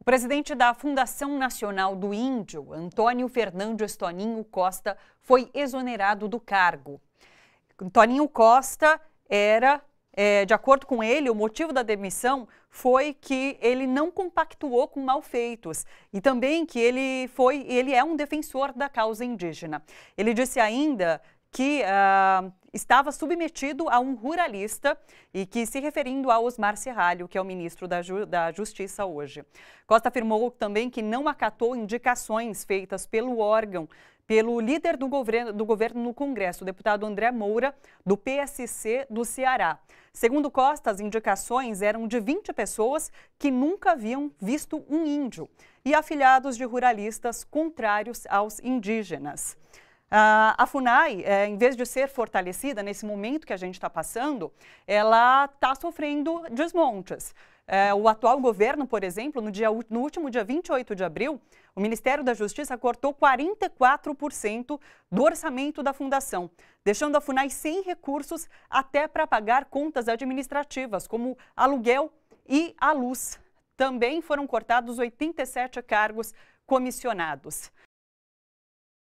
O presidente da Fundação Nacional do Índio, Antônio Fernandes Toninho Costa, foi exonerado do cargo. Toninho Costa era, é, de acordo com ele, o motivo da demissão foi que ele não compactuou com malfeitos e também que ele foi, ele é um defensor da causa indígena. Ele disse ainda que uh, estava submetido a um ruralista e que se referindo a Osmar Serralho, que é o ministro da, Ju da Justiça hoje. Costa afirmou também que não acatou indicações feitas pelo órgão pelo líder do governo, do governo, no Congresso, o deputado André Moura, do PSC do Ceará. Segundo Costa, as indicações eram de 20 pessoas que nunca haviam visto um índio e afiliados de ruralistas contrários aos indígenas. Uh, a FUNAI, é, em vez de ser fortalecida nesse momento que a gente está passando, ela está sofrendo desmontes. Uh, o atual governo, por exemplo, no, dia, no último dia 28 de abril, o Ministério da Justiça cortou 44% do orçamento da fundação, deixando a FUNAI sem recursos até para pagar contas administrativas, como aluguel e a luz. Também foram cortados 87 cargos comissionados.